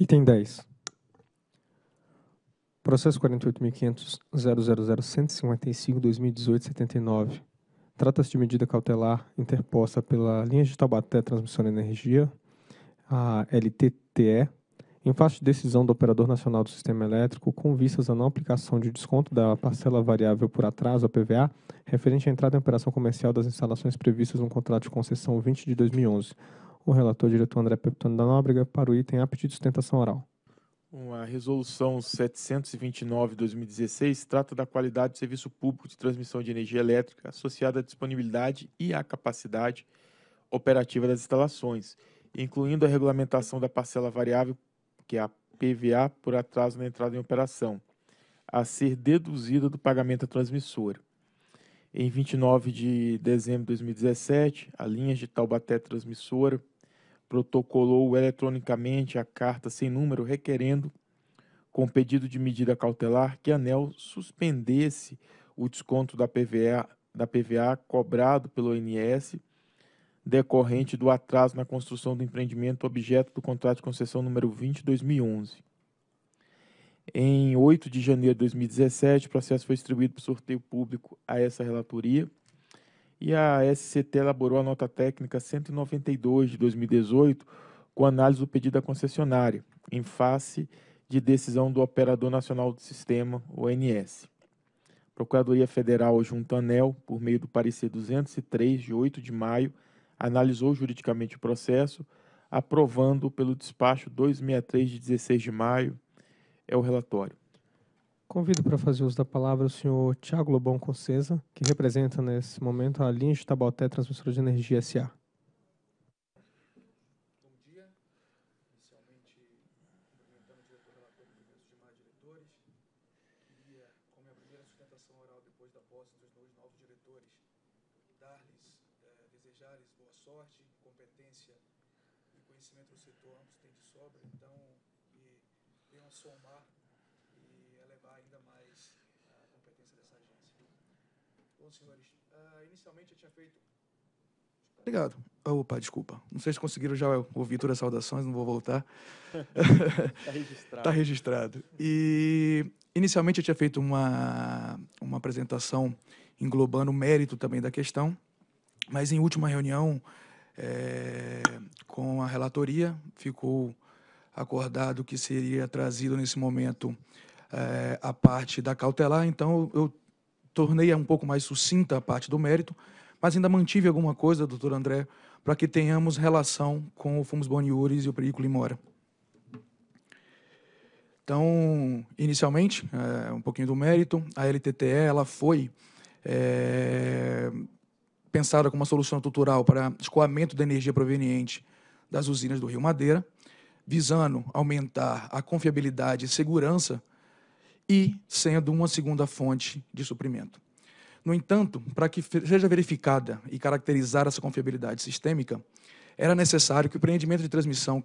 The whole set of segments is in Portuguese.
Item 10. Processo 48.500.000.155.2018.79. Trata-se de medida cautelar interposta pela linha de Taubaté Transmissão de Energia, a LTTE, em face de decisão do Operador Nacional do Sistema Elétrico com vistas à não aplicação de desconto da parcela variável por atraso, a PVA, referente à entrada em operação comercial das instalações previstas no contrato de concessão 20 de 2011, o relator diretor André Peptoni da Nóbrega para o item a pedido de sustentação oral. A resolução 729/2016 trata da qualidade do serviço público de transmissão de energia elétrica associada à disponibilidade e à capacidade operativa das instalações, incluindo a regulamentação da parcela variável, que é a PVA, por atraso na entrada em operação, a ser deduzida do pagamento à transmissora. Em 29 de dezembro de 2017, a Linha de Taubaté Transmissora protocolou eletronicamente a carta sem número requerendo, com pedido de medida cautelar, que a ANEL suspendesse o desconto da PVA, da PVA cobrado pelo INS decorrente do atraso na construção do empreendimento objeto do contrato de concessão número 20 2011. Em 8 de janeiro de 2017, o processo foi distribuído para sorteio público a essa relatoria e a SCT elaborou a nota técnica 192 de 2018 com análise do pedido da concessionária, em face de decisão do Operador Nacional do Sistema, ONS. A Procuradoria Federal, junto à ANEL, por meio do parecer 203 de 8 de maio, analisou juridicamente o processo, aprovando pelo despacho 263 de 16 de maio é o relatório. Convido para fazer uso da palavra o senhor Tiago Lobão Concesa, que representa nesse momento a linha de Tabaté Transmissora de Energia SA. Bom dia. Inicialmente, cumprimentando o diretor diretores. como é a primeira sustentação oral depois da posse dos dois novos diretores, eh, desejar-lhes boa sorte, competência e conhecimento do setor, ambos têm de sobra, então venham somar e elevar ainda mais a competência dessa agência. Bom, senhores, uh, inicialmente eu tinha feito. Obrigado. Ah, opa, desculpa. Não sei se conseguiram já ouvir todas as saudações, não vou voltar. Está registrado. Está registrado. E inicialmente eu tinha feito uma, uma apresentação englobando o mérito também da questão, mas em última reunião é, com a relatoria ficou acordado que seria trazido nesse momento é, a parte da cautelar, então eu tornei um pouco mais sucinta a parte do mérito, mas ainda mantive alguma coisa, doutor André, para que tenhamos relação com o Fumos Boniures e o Perico Limora. Então, inicialmente, é, um pouquinho do mérito, a LTTE ela foi é, pensada como uma solução tutural para escoamento da energia proveniente das usinas do Rio Madeira, visando aumentar a confiabilidade e segurança e sendo uma segunda fonte de suprimento. No entanto, para que seja verificada e caracterizada essa confiabilidade sistêmica, era necessário que o preenchimento de transmissão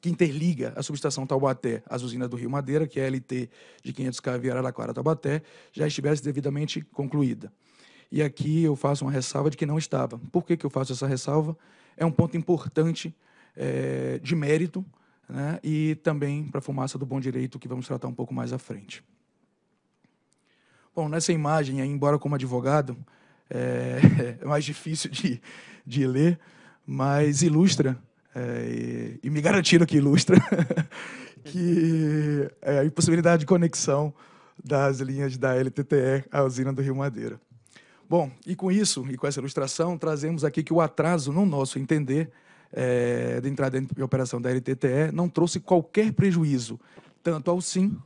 que interliga a subestação Taubaté às usinas do Rio Madeira, que é a LT de 500 kV Araraquara-Taubaté, já estivesse devidamente concluída. E aqui eu faço uma ressalva de que não estava. Por que, que eu faço essa ressalva? É um ponto importante é, de mérito né? e também para a fumaça do bom direito, que vamos tratar um pouco mais à frente. Bom, nessa imagem, embora como advogado, é, é mais difícil de, de ler, mas ilustra, é, e, e, me garantiram que ilustra, que é a impossibilidade de conexão das linhas da LTTE à usina do Rio Madeira. Bom, e com isso, e com essa ilustração, trazemos aqui que o atraso, no nosso entender, é, de entrada em operação da LTTE não trouxe qualquer prejuízo, tanto ao SIM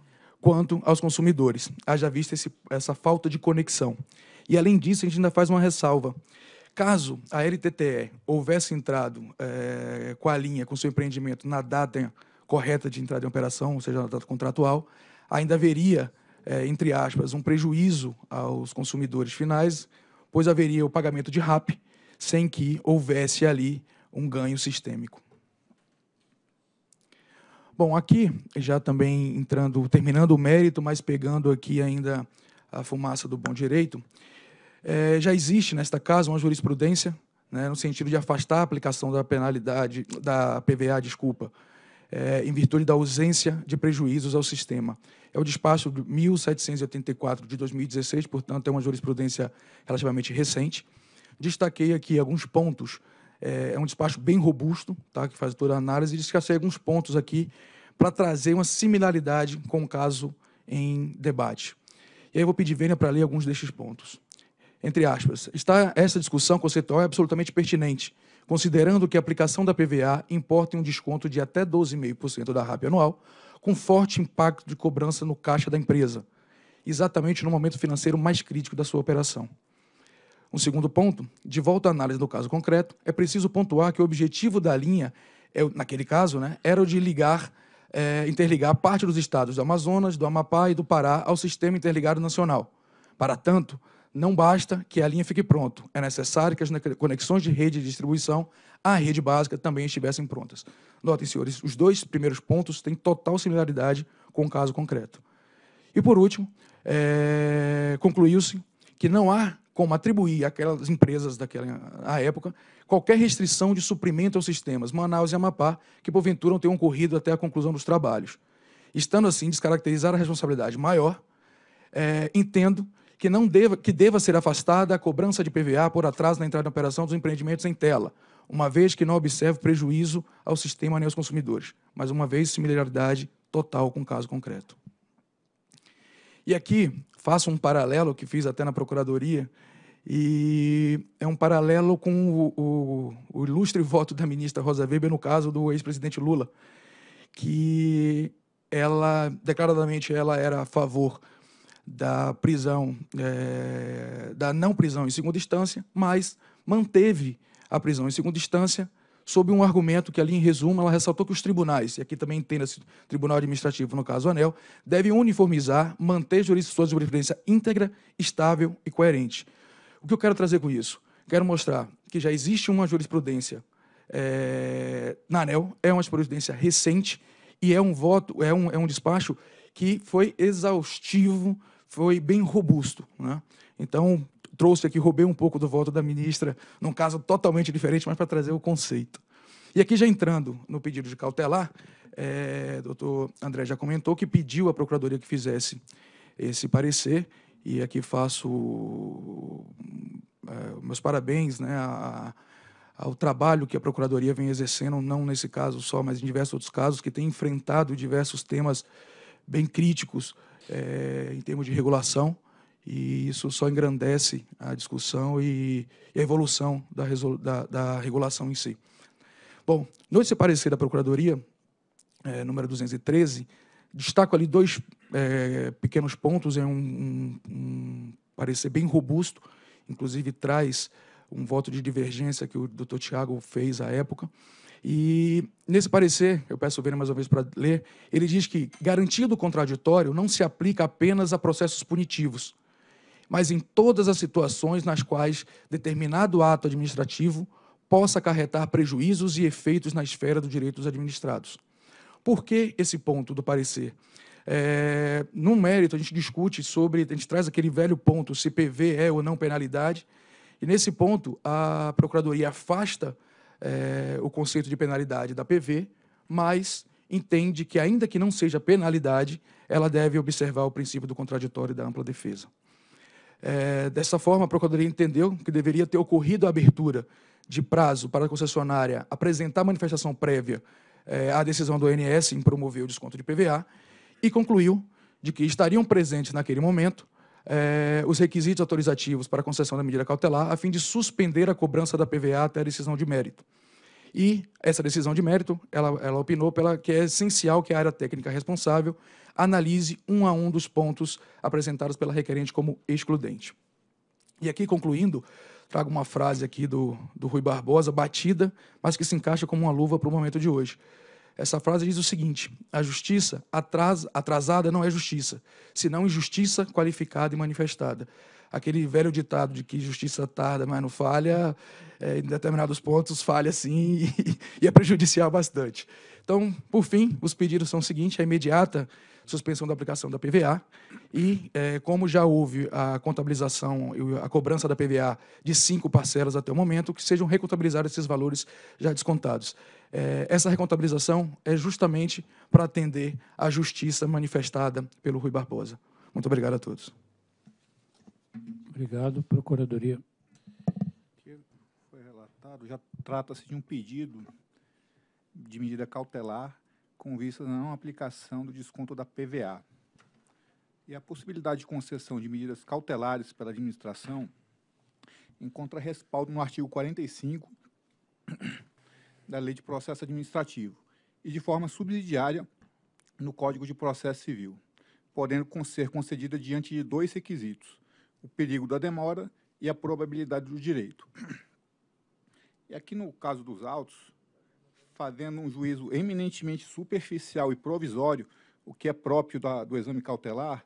quanto aos consumidores, haja vista esse, essa falta de conexão. E, além disso, a gente ainda faz uma ressalva. Caso a LTTE houvesse entrado é, com a linha, com seu empreendimento, na data correta de entrada em operação, ou seja, na data contratual, ainda haveria, é, entre aspas, um prejuízo aos consumidores finais, pois haveria o pagamento de RAP, sem que houvesse ali um ganho sistêmico. Bom, aqui já também entrando, terminando o mérito, mas pegando aqui ainda a fumaça do bom direito, é, já existe nesta casa uma jurisprudência né, no sentido de afastar a aplicação da penalidade da PVA, desculpa, é, em virtude da ausência de prejuízos ao sistema. É o despacho de 1784 de 2016, portanto é uma jurisprudência relativamente recente. Destaquei aqui alguns pontos é, é, um despacho bem robusto, tá? que faz toda a análise, e descassei alguns pontos aqui para trazer uma similaridade com o caso em debate. E aí eu vou pedir Vênia para ler alguns destes pontos. Entre aspas, está essa discussão conceitual é absolutamente pertinente, considerando que a aplicação da PVA importa em um desconto de até 12,5% da RAP anual, com forte impacto de cobrança no caixa da empresa, exatamente no momento financeiro mais crítico da sua operação. Um segundo ponto, de volta à análise do caso concreto, é preciso pontuar que o objetivo da linha, é naquele caso, né, era o de ligar, é, interligar parte dos estados do Amazonas, do Amapá e do Pará ao sistema interligado nacional. Para tanto, não basta que a linha fique pronta, é necessário que as conexões de rede de distribuição à rede básica também estivessem prontas. Notem, senhores, os dois primeiros pontos têm total similaridade com o caso concreto. E, por último, é, concluiu-se que não há como atribuir àquelas empresas daquela época qualquer restrição de suprimento aos sistemas Manaus e Amapá, que porventura não tenham ocorrido até a conclusão dos trabalhos. Estando assim, descaracterizar a responsabilidade maior, é, entendo que não deva, que deva ser afastada a cobrança de PVA por atraso na entrada em operação dos empreendimentos em tela, uma vez que não observe prejuízo ao sistema nem aos consumidores. mas uma vez, similaridade total com o caso concreto. E aqui faço um paralelo que fiz até na Procuradoria, e é um paralelo com o, o, o ilustre voto da ministra Rosa Weber no caso do ex-presidente Lula, que ela, declaradamente, ela era a favor da prisão, é, da não prisão em segunda instância, mas manteve a prisão em segunda instância sob um argumento que ali, em resumo, ela ressaltou que os tribunais, e aqui também entenda esse Tribunal Administrativo, no caso o ANEL, devem uniformizar, manter jurisdições de jurisprudência íntegra, estável e coerente. O que eu quero trazer com isso? Quero mostrar que já existe uma jurisprudência é, na ANEL, é uma jurisprudência recente e é um voto, é um, é um despacho que foi exaustivo, foi bem robusto. Né? Então, trouxe aqui, roubei um pouco do voto da ministra, num caso totalmente diferente, mas para trazer o conceito. E aqui já entrando no pedido de cautelar, é, doutor André já comentou que pediu à Procuradoria que fizesse esse parecer, e aqui faço é, meus parabéns né, a, ao trabalho que a Procuradoria vem exercendo, não nesse caso só, mas em diversos outros casos, que tem enfrentado diversos temas bem críticos é, em termos de regulação. E isso só engrandece a discussão e, a evolução da, da, da regulação em si. Bom, no parecer da Procuradoria, é, número 213, destaco ali dois é, pequenos pontos, é um, um, um, parecer bem robusto, inclusive traz um voto de divergência que o doutor Tiago fez à época. E nesse parecer, eu peço o Vênia mais uma vez para ler, ele diz que garantia do contraditório não se aplica apenas a processos punitivos, mas em todas as situações nas quais determinado ato administrativo possa acarretar prejuízos e efeitos na esfera do direito dos administrados. Por que esse ponto do parecer? É, no mérito, a gente discute sobre, a gente traz aquele velho ponto se PV é ou não penalidade, e nesse ponto a Procuradoria afasta é, o conceito de penalidade da PV, mas entende que, ainda que não seja penalidade, ela deve observar o princípio do contraditório e da ampla defesa. É, dessa forma, a Procuradoria entendeu que deveria ter ocorrido a abertura de prazo para a concessionária apresentar manifestação prévia é, à decisão do ONS em promover o desconto de PVA e concluiu de que estariam presentes naquele momento é, os requisitos autorizativos para a concessão da medida cautelar a fim de suspender a cobrança da PVA até a decisão de mérito. E essa decisão de mérito, ela, ela opinou pela que é essencial que é a área técnica responsável analise um a um dos pontos apresentados pela requerente como excludente. E aqui, concluindo, trago uma frase aqui do, do Rui Barbosa, batida, mas que se encaixa como uma luva para o momento de hoje. Essa frase diz o seguinte: a justiça atras, atrasada não é justiça, senão injustiça qualificada e manifestada. Aquele velho ditado de que justiça tarda, mas não falha, é, em determinados pontos falha assim e, e, é prejudicial bastante. Então, por fim, os pedidos são o seguinte: a imediata suspensão da aplicação da PVA e, é, como já houve a contabilização e a cobrança da PVA de cinco parcelas até o momento, que sejam recontabilizados esses valores já descontados. É, essa recontabilização é justamente para atender à justiça manifestada pelo Rui Barbosa. Muito obrigado a todos. Obrigado, Procuradoria já trata-se de um pedido de medida cautelar com vista à não aplicação do desconto da PVA. E a possibilidade de concessão de medidas cautelares pela administração encontra respaldo no artigo 45 da Lei de Processo Administrativo e de forma subsidiária no Código de Processo Civil, podendo ser concedida diante de dois requisitos, o perigo da demora e a probabilidade do direito aqui no caso dos autos, fazendo um juízo eminentemente superficial e provisório, o que é próprio da, do exame cautelar,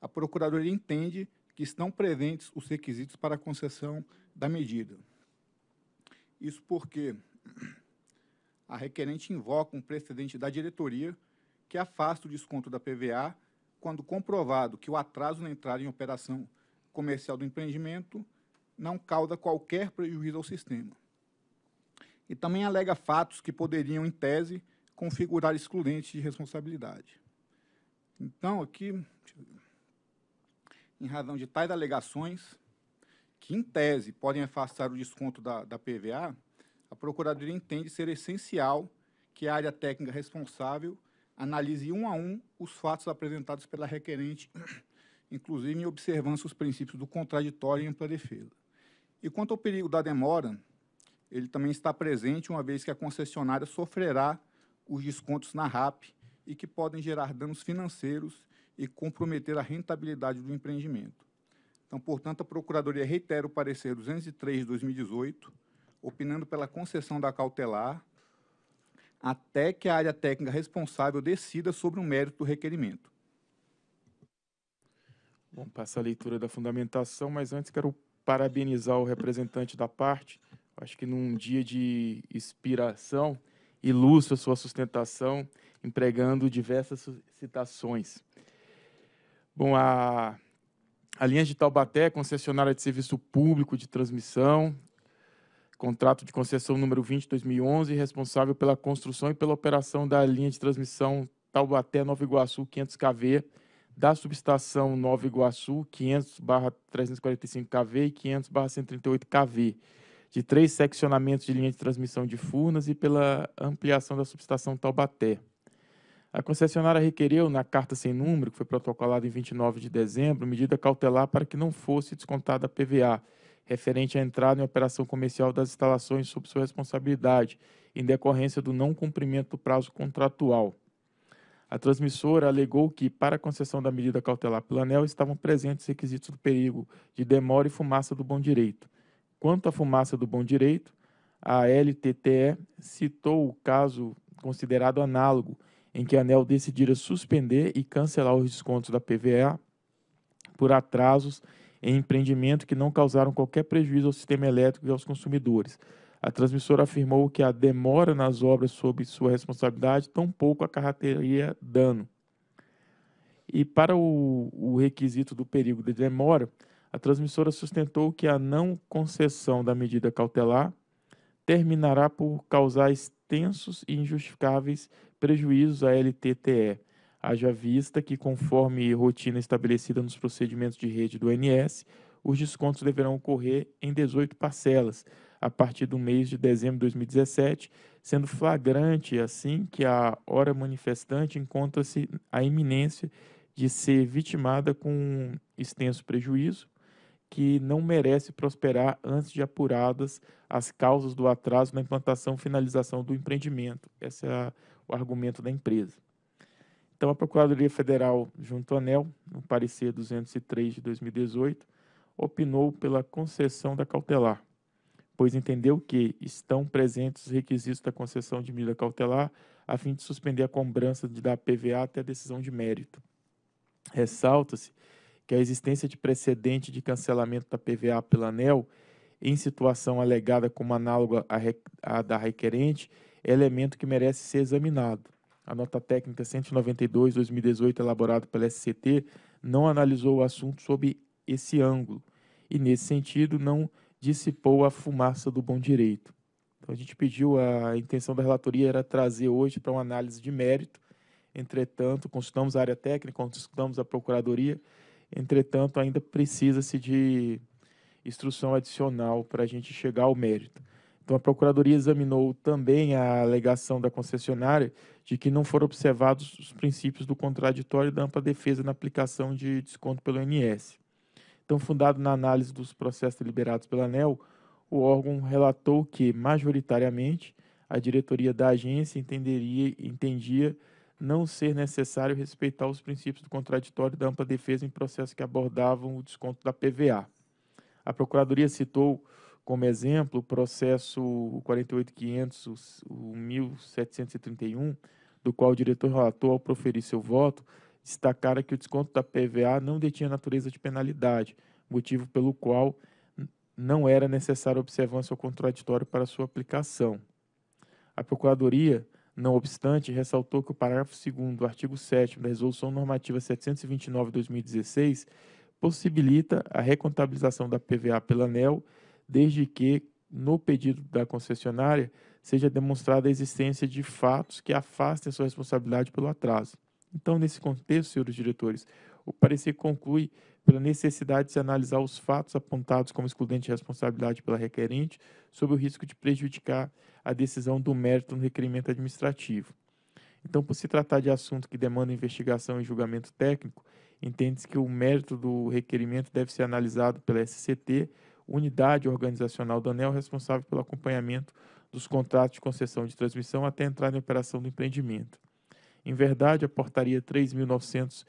a Procuradoria entende que estão presentes os requisitos para a concessão da medida. Isso porque a requerente invoca um precedente da diretoria que afasta o desconto da PVA quando comprovado que o atraso na entrada em operação comercial do empreendimento não causa qualquer prejuízo ao sistema e também alega fatos que poderiam, em tese, configurar excludentes de responsabilidade. Então, aqui, em razão de tais alegações, que em tese podem afastar o desconto da, da PVA, a Procuradoria entende ser essencial que a área técnica responsável analise um a um os fatos apresentados pela requerente, inclusive em observância os princípios do contraditório e ampla defesa. E quanto ao perigo da demora, ele também está presente, uma vez que a concessionária sofrerá os descontos na RAP e que podem gerar danos financeiros e comprometer a rentabilidade do empreendimento. Então, portanto, a Procuradoria reitera o parecer 203 de 2018, opinando pela concessão da cautelar, até que a área técnica responsável decida sobre o mérito do requerimento. Bom, passa a leitura da fundamentação, mas antes quero parabenizar o representante da parte, Acho que num dia de inspiração, ilustra sua sustentação, empregando diversas citações. Bom, a, a linha de Taubaté é concessionária de serviço público de transmissão, contrato de concessão número 20 2011, responsável pela construção e pela operação da linha de transmissão Taubaté Nova Iguaçu 500 kV, da subestação Nova Iguaçu 500/345 kV e 500/138 kV de três seccionamentos de linha de transmissão de Furnas e pela ampliação da subestação Taubaté. A concessionária requereu, na carta sem número, que foi protocolada em 29 de dezembro, medida cautelar para que não fosse descontada a PVA, referente à entrada em operação comercial das instalações sob sua responsabilidade, em decorrência do não cumprimento do prazo contratual. A transmissora alegou que, para a concessão da medida cautelar planel ANEL, estavam presentes requisitos do perigo de demora e fumaça do bom direito. Quanto à fumaça do bom direito, a LTTE citou o caso considerado análogo, em que a ANEL decidira suspender e cancelar os descontos da PVA por atrasos em empreendimento que não causaram qualquer prejuízo ao sistema elétrico e aos consumidores. A transmissora afirmou que a demora nas obras sob sua responsabilidade tampouco acarreteria dano. E para o, o requisito do perigo de demora, a transmissora sustentou que a não concessão da medida cautelar terminará por causar extensos e injustificáveis prejuízos à LTTE, haja vista que, conforme rotina estabelecida nos procedimentos de rede do NS, os descontos deverão ocorrer em 18 parcelas, a partir do mês de dezembro de 2017, sendo flagrante assim que a hora manifestante encontra-se a iminência de ser vitimada com um extenso prejuízo que não merece prosperar antes de apuradas as causas do atraso na implantação e finalização do empreendimento. Esse é o argumento da empresa. Então, a Procuradoria Federal, junto à ANEL, no parecer 203 de 2018, opinou pela concessão da cautelar, pois entendeu que estão presentes os requisitos da concessão de medida cautelar a fim de suspender a cobrança da PVA até a decisão de mérito. Ressalta-se que a existência de precedente de cancelamento da PVA pela ANEL em situação alegada como análoga à, da requerente é elemento que merece ser examinado. A nota técnica 192/2018 elaborada pela SCT não analisou o assunto sob esse ângulo e nesse sentido não dissipou a fumaça do bom direito. Então a gente pediu a intenção da relatoria era trazer hoje para uma análise de mérito. Entretanto, consultamos a área técnica, consultamos a procuradoria Entretanto, ainda precisa-se de instrução adicional para a gente chegar ao mérito. Então, a Procuradoria examinou também a alegação da concessionária de que não foram observados os princípios do contraditório e da ampla defesa na aplicação de desconto pelo INS. Então, fundado na análise dos processos deliberados pela ANEL, o órgão relatou que, majoritariamente, a diretoria da agência entenderia, entendia não ser necessário respeitar os princípios do contraditório da ampla defesa em processos que abordavam o desconto da PVA. A Procuradoria citou como exemplo o processo 48.500, 1731, do qual o diretor relator, ao proferir seu voto, destacara que o desconto da PVA não detinha natureza de penalidade, motivo pelo qual não era necessária observância ao contraditório para sua aplicação. A Procuradoria não obstante, ressaltou que o parágrafo 2 do artigo 7 da Resolução Normativa 729-2016 possibilita a recontabilização da PVA pela ANEL, desde que, no pedido da concessionária, seja demonstrada a existência de fatos que afastem sua responsabilidade pelo atraso. Então, nesse contexto, senhores diretores, o parecer conclui pela necessidade de se analisar os fatos apontados como excludente de responsabilidade pela requerente, sob o risco de prejudicar a decisão do mérito no requerimento administrativo. Então, por se tratar de assunto que demanda investigação e julgamento técnico, entende-se que o mérito do requerimento deve ser analisado pela SCT, unidade organizacional do ANEL responsável pelo acompanhamento dos contratos de concessão de transmissão até a entrada em operação do empreendimento. Em verdade, a portaria 3.926,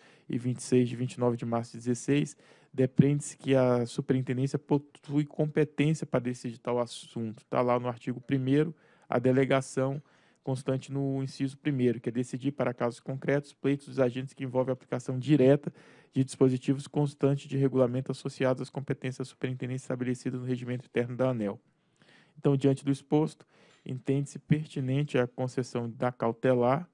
de 29 de março de 16, depreende-se que a superintendência possui competência para decidir tal assunto. Está lá no artigo 1 a delegação constante no inciso 1 que é decidir para casos concretos pleitos dos agentes que envolvem a aplicação direta de dispositivos constantes de regulamento associados às competências da superintendência estabelecidas no regimento interno da ANEL. Então, diante do exposto, entende-se pertinente a concessão da cautelar,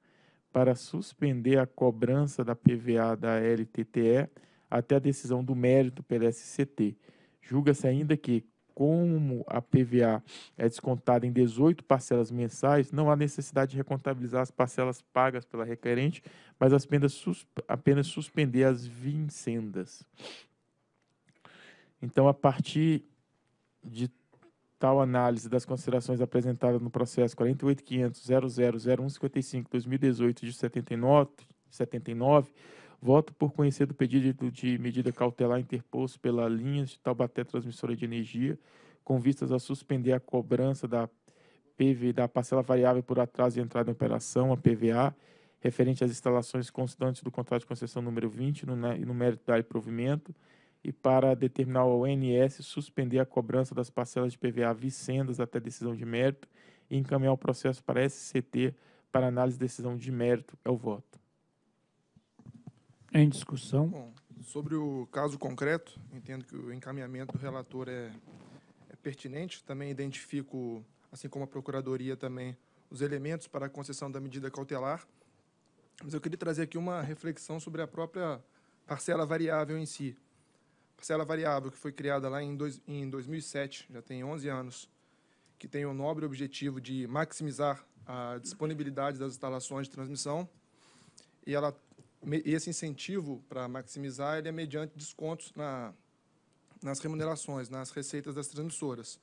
para suspender a cobrança da PVA da LTTE até a decisão do mérito pela SCT. Julga-se ainda que, como a PVA é descontada em 18 parcelas mensais, não há necessidade de recontabilizar as parcelas pagas pela requerente, mas apenas, apenas suspender as vincendas. Então, a partir de tal análise das considerações apresentadas no processo 48.500.000155-2018 de 79, 79, voto por conhecer do pedido de medida cautelar interposto pela Linhas de Taubaté Transmissora de Energia, com vistas a suspender a cobrança da PV da parcela variável por atraso de entrada em operação, a PVA, referente às instalações constantes do contrato de concessão número 20 no, né, no mérito da provimento, e para determinar ao ONS suspender a cobrança das parcelas de PVA vicendas até decisão de mérito e encaminhar o processo para SCT para análise de decisão de mérito. É o voto. Em discussão. Bom, sobre o caso concreto, entendo que o encaminhamento do relator é, é pertinente. Também identifico, assim como a Procuradoria também, os elementos para a concessão da medida cautelar. Mas eu queria trazer aqui uma reflexão sobre a própria parcela variável em si parcela variável que foi criada lá em, dois, em 2007, já tem 11 anos, que tem o nobre objetivo de maximizar a disponibilidade das instalações de transmissão. E ela, esse incentivo para maximizar ele é mediante descontos na, nas remunerações, nas receitas das transmissoras,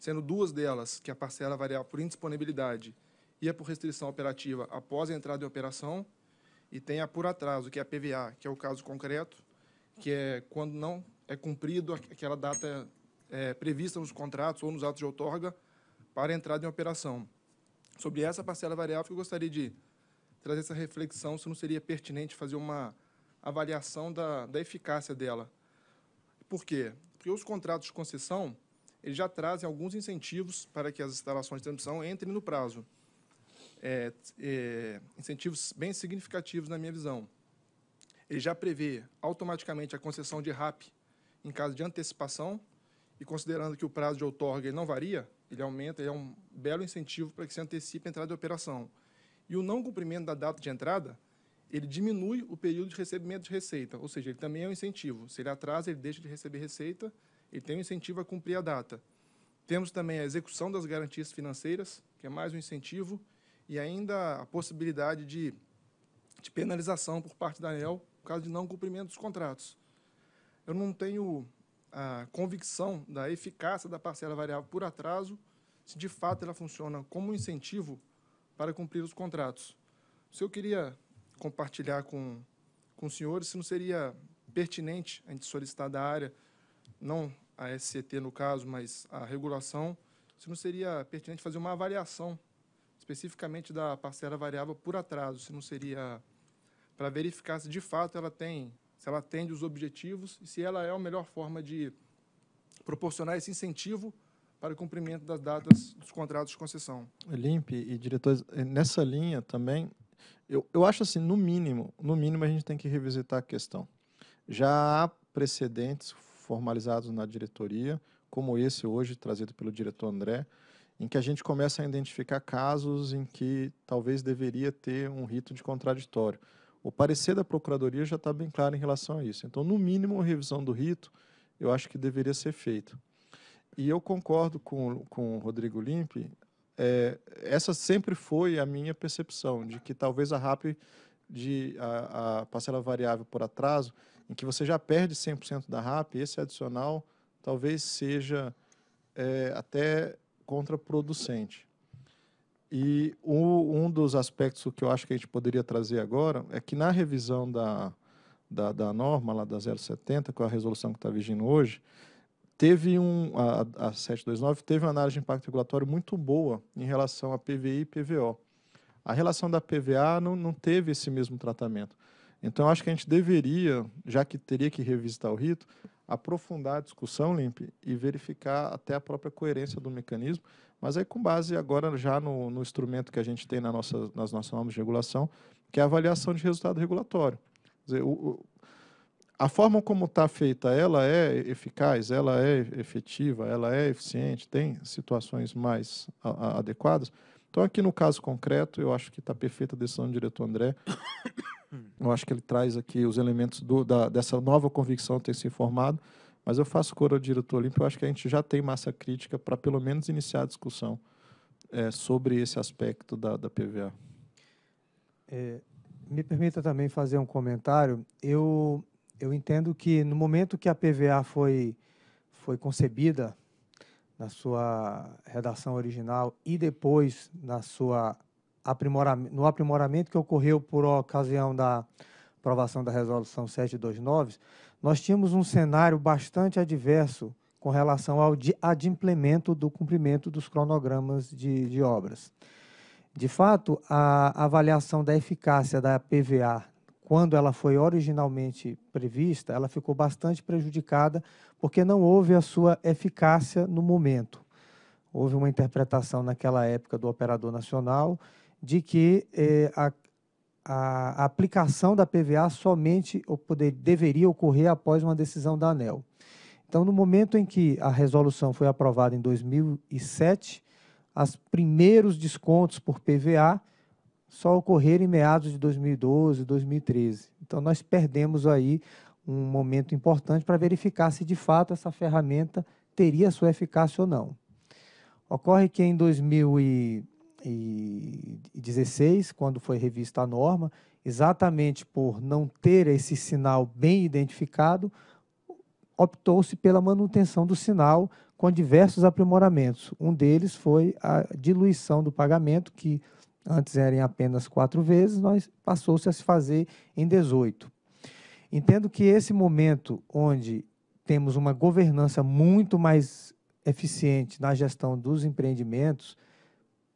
sendo duas delas que a parcela variável por indisponibilidade e a por restrição operativa após a entrada em operação, e tem a por atraso, que é a PVA, que é o caso concreto, que é quando não é cumprido aquela data é, prevista nos contratos ou nos atos de outorga para entrada em operação. Sobre essa parcela variável, eu gostaria de trazer essa reflexão se não seria pertinente fazer uma avaliação da, da eficácia dela. Por quê? Porque os contratos de concessão eles já trazem alguns incentivos para que as instalações de transmissão entrem no prazo. É, é, incentivos bem significativos na minha visão. Ele já prevê automaticamente a concessão de RAP em caso de antecipação, e considerando que o prazo de outorga não varia, ele aumenta, ele é um belo incentivo para que se antecipe a entrada de operação. E o não cumprimento da data de entrada, ele diminui o período de recebimento de receita, ou seja, ele também é um incentivo. Se ele atrasa, ele deixa de receber receita, ele tem um incentivo a cumprir a data. Temos também a execução das garantias financeiras, que é mais um incentivo, e ainda a possibilidade de, de penalização por parte da ANEL, no caso de não cumprimento dos contratos eu não tenho a convicção da eficácia da parcela variável por atraso, se de fato ela funciona como incentivo para cumprir os contratos. Se eu queria compartilhar com, com os senhores, se não seria pertinente a gente solicitar da área, não a SCT no caso, mas a regulação, se não seria pertinente fazer uma avaliação especificamente da parcela variável por atraso, se não seria para verificar se de fato ela tem se ela atende os objetivos e se ela é a melhor forma de proporcionar esse incentivo para o cumprimento das datas dos contratos de concessão. Limpe e diretores, eh, nessa linha também, eu, eu acho assim, no mínimo, no mínimo a gente tem que revisitar a questão. Já há precedentes formalizados na diretoria, como esse hoje trazido pelo diretor André, em que a gente começa a identificar casos em que talvez deveria ter um rito de contraditório. O parecer da Procuradoria já está bem claro em relação a isso. Então, no mínimo, a revisão do rito, eu acho que deveria ser feita. E eu concordo com, com o Rodrigo Limpe, é, essa sempre foi a minha percepção, de que talvez a RAP, de, a, a parcela variável por atraso, em que você já perde 100% da RAP, esse adicional talvez seja é, até contraproducente. E o, um dos aspectos que eu acho que a gente poderia trazer agora é que na revisão da, da, da norma lá da 070, com é a resolução que está vigindo hoje, teve um a, a 729 teve uma análise de impacto regulatório muito boa em relação a PVI e PVO. A relação da PVA não, não teve esse mesmo tratamento. Então, acho que a gente deveria, já que teria que revisitar o rito, aprofundar a discussão, Limpe, e verificar até a própria coerência do mecanismo, mas aí, com base agora já no, no instrumento que a gente tem na nossa, nas nossas normas de regulação, que é a avaliação de resultado regulatório. Quer dizer, o, o, a forma como está feita, ela é eficaz, ela é efetiva, ela é eficiente, tem situações mais a, a, adequadas. Então, aqui no caso concreto, eu acho que está perfeita a decisão do diretor André. Eu acho que ele traz aqui os elementos do, da, dessa nova convicção ter se formado mas eu faço coro ao diretor olímpico, eu acho que a gente já tem massa crítica para pelo menos iniciar a discussão é, sobre esse aspecto da, da PVA. É, me permita também fazer um comentário. Eu, eu entendo que no momento que a PVA foi, foi concebida, na sua redação original e depois na sua no aprimoramento que ocorreu por ocasião da aprovação da resolução 729, nós tínhamos um cenário bastante adverso com relação ao adimplemento do cumprimento dos cronogramas de, de obras. De fato, a avaliação da eficácia da PVA, quando ela foi originalmente prevista, ela ficou bastante prejudicada porque não houve a sua eficácia no momento. Houve uma interpretação naquela época do operador nacional de que eh, a a aplicação da PVA somente ou poder, deveria ocorrer após uma decisão da ANEL. Então, no momento em que a resolução foi aprovada em 2007, os primeiros descontos por PVA só ocorreram em meados de 2012, 2013. Então, nós perdemos aí um momento importante para verificar se de fato essa ferramenta teria sua eficácia ou não. Ocorre que em 2000 2016, quando foi revista a norma, exatamente por não ter esse sinal bem identificado, optou-se pela manutenção do sinal com diversos aprimoramentos. Um deles foi a diluição do pagamento, que antes era em apenas quatro vezes, nós passou-se a se fazer em 18. Entendo que esse momento onde temos uma governança muito mais eficiente na gestão dos empreendimentos,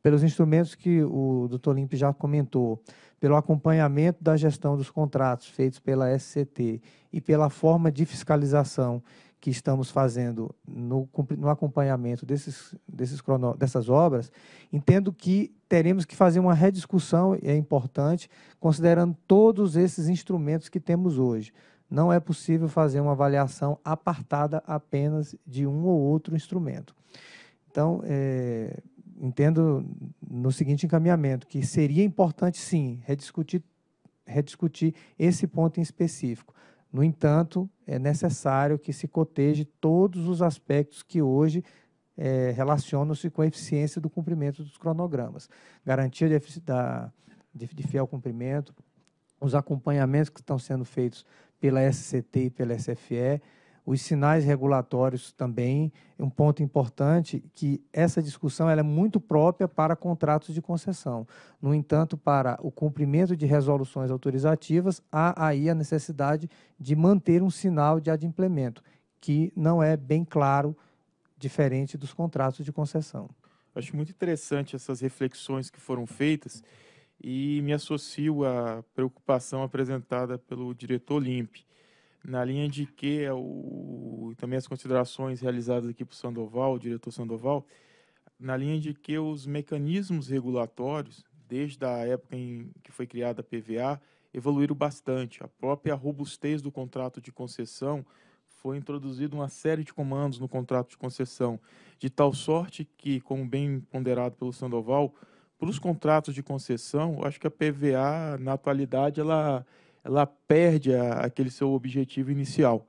pelos instrumentos que o doutor Limpe já comentou, pelo acompanhamento da gestão dos contratos feitos pela SCT e pela forma de fiscalização que estamos fazendo no, no acompanhamento desses, desses crono, dessas obras, entendo que teremos que fazer uma rediscussão, e é importante, considerando todos esses instrumentos que temos hoje. Não é possível fazer uma avaliação apartada apenas de um ou outro instrumento. Então, é, entendo no seguinte encaminhamento, que seria importante, sim, rediscutir, rediscutir esse ponto em específico. No entanto, é necessário que se coteje todos os aspectos que hoje é, relacionam-se com a eficiência do cumprimento dos cronogramas. Garantia de, da, de, de fiel cumprimento, os acompanhamentos que estão sendo feitos pela SCT e pela SFE, os sinais regulatórios também, é um ponto importante que essa discussão ela é muito própria para contratos de concessão. No entanto, para o cumprimento de resoluções autorizativas, há aí a necessidade de manter um sinal de adimplemento, que não é bem claro, diferente dos contratos de concessão. Acho muito interessante essas reflexões que foram feitas e me associo à preocupação apresentada pelo diretor Limpe na linha de que é o, também as considerações realizadas aqui por Sandoval, o diretor Sandoval, na linha de que os mecanismos regulatórios, desde a época em que foi criada a PVA, evoluíram bastante. A própria robustez do contrato de concessão foi introduzida uma série de comandos no contrato de concessão, de tal sorte que, como bem ponderado pelo Sandoval, para os contratos de concessão, acho que a PVA, na atualidade, ela ela perde a, aquele seu objetivo inicial.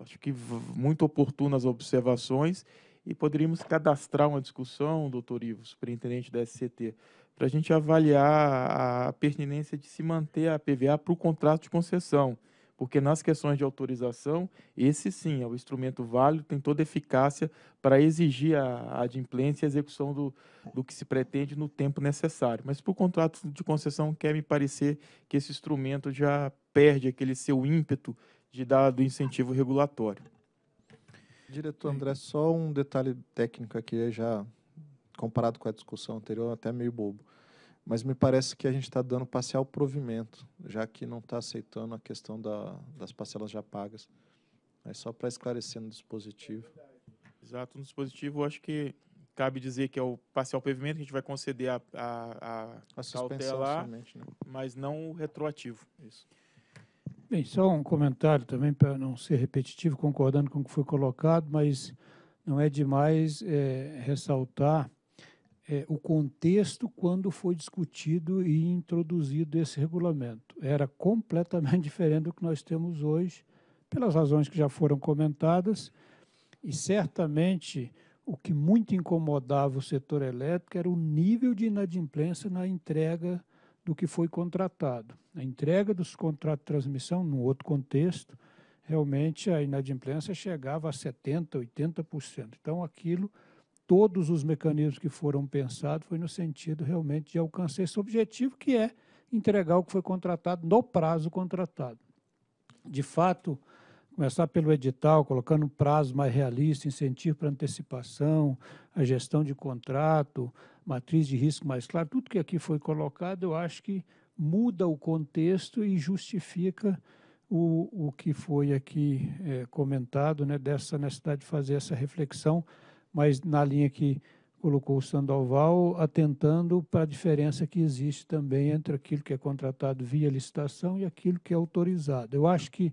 Acho que muito oportunas observações e poderíamos cadastrar uma discussão, doutor Ivo, superintendente da SCT, para a gente avaliar a pertinência de se manter a PVA para o contrato de concessão porque nas questões de autorização, esse sim é o instrumento válido, tem toda eficácia para exigir a adimplência e a execução do, do que se pretende no tempo necessário. Mas para o contrato de concessão, quer me parecer que esse instrumento já perde aquele seu ímpeto de dar do incentivo regulatório. Diretor André, só um detalhe técnico aqui, já comparado com a discussão anterior, até meio bobo mas me parece que a gente está dando parcial provimento, já que não está aceitando a questão da, das parcelas já pagas. É só para esclarecer no dispositivo. Exato, no dispositivo acho que cabe dizer que é o parcial provimento que a gente vai conceder a, a, a, a cautelar, né? mas não o retroativo. Isso. Bem, só um comentário também para não ser repetitivo, concordando com o que foi colocado, mas não é demais é, ressaltar é, o contexto quando foi discutido e introduzido esse regulamento. Era completamente diferente do que nós temos hoje, pelas razões que já foram comentadas, e certamente o que muito incomodava o setor elétrico era o nível de inadimplência na entrega do que foi contratado. A entrega dos contratos de transmissão, num outro contexto, realmente a inadimplência chegava a 70%, 80%. Então aquilo todos os mecanismos que foram pensados foi no sentido realmente de alcançar esse objetivo, que é entregar o que foi contratado no prazo contratado. De fato, começar pelo edital, colocando um prazo mais realista, incentivo para antecipação, a gestão de contrato, matriz de risco mais clara, tudo que aqui foi colocado, eu acho que muda o contexto e justifica o, o que foi aqui é, comentado, né, dessa necessidade de fazer essa reflexão mas na linha que colocou o Sandoval, atentando para a diferença que existe também entre aquilo que é contratado via licitação e aquilo que é autorizado. Eu acho que,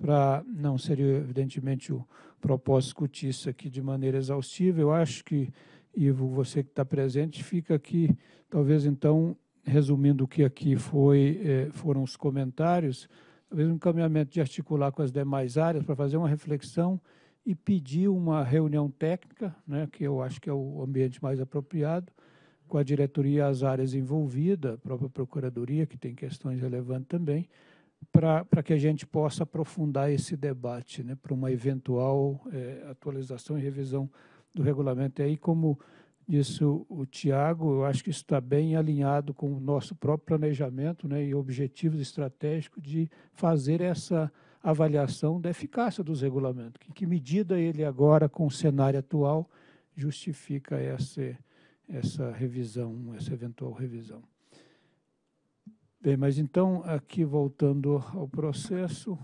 para não seria evidentemente o propósito discutir isso aqui de maneira exaustiva, eu acho que, Ivo, você que está presente, fica aqui, talvez então, resumindo o que aqui foi, eh, foram os comentários, talvez um encaminhamento de articular com as demais áreas para fazer uma reflexão e pedir uma reunião técnica, né, que eu acho que é o ambiente mais apropriado, com a diretoria e as áreas envolvidas, a própria procuradoria, que tem questões relevantes também, para que a gente possa aprofundar esse debate né, para uma eventual é, atualização e revisão do regulamento. E aí, como disse o, Tiago, eu acho que isso está bem alinhado com o nosso próprio planejamento né, e objetivos estratégicos de fazer essa avaliação da eficácia dos regulamentos. Em que medida ele agora, com o cenário atual, justifica essa, essa revisão, essa eventual revisão. Bem, mas então, aqui voltando ao processo,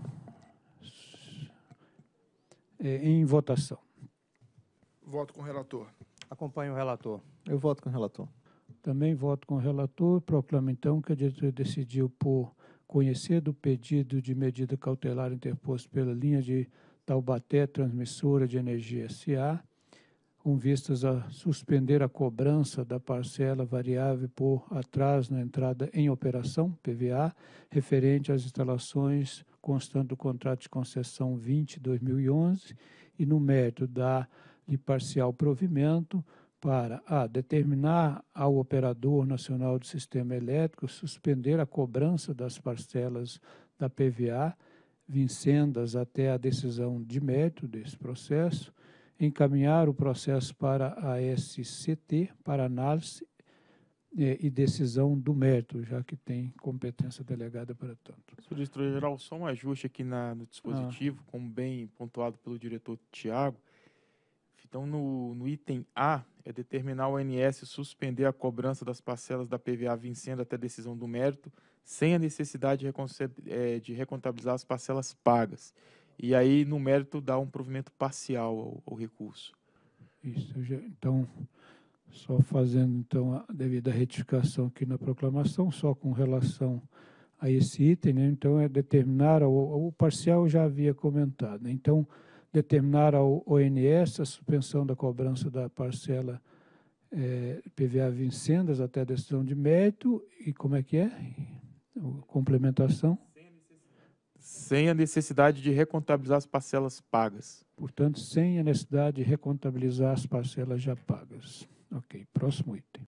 é, em votação. Voto com o relator. Acompanho o relator. Eu voto com o relator. Também voto com o relator. Proclamo, então, que a diretoria decidiu por conhecer do pedido de medida cautelar interposto pela linha de Taubaté Transmissora de Energia SA, com vistas a suspender a cobrança da parcela variável por atraso na entrada em operação, PVA, referente às instalações constando do contrato de concessão 20-2011 e no mérito da de parcial provimento para a ah, determinar ao operador nacional de sistema elétrico suspender a cobrança das parcelas da PVA vincendas até a decisão de mérito desse processo, encaminhar o processo para a SCT para análise eh, e decisão do mérito, já que tem competência delegada para tanto. Senhor diretor-geral, só um ajuste aqui na, no dispositivo, ah. como bem pontuado pelo diretor Tiago. Então, no, no item A, é determinar o ONS suspender a cobrança das parcelas da PVA vencendo até decisão do mérito, sem a necessidade é, de recontabilizar as parcelas pagas. E aí, no mérito, dá um provimento parcial ao, ao recurso. Isso, então, só fazendo então a devida retificação aqui na proclamação, só com relação a esse item, né? então é determinar, o, o parcial já havia comentado, né? então determinar ao ONS a suspensão da cobrança da parcela é, PVA vincendas até a decisão de mérito e como é que é? Complementação? Sem a necessidade de recontabilizar as parcelas pagas. Portanto, sem a necessidade de recontabilizar as parcelas já pagas. Ok, próximo item.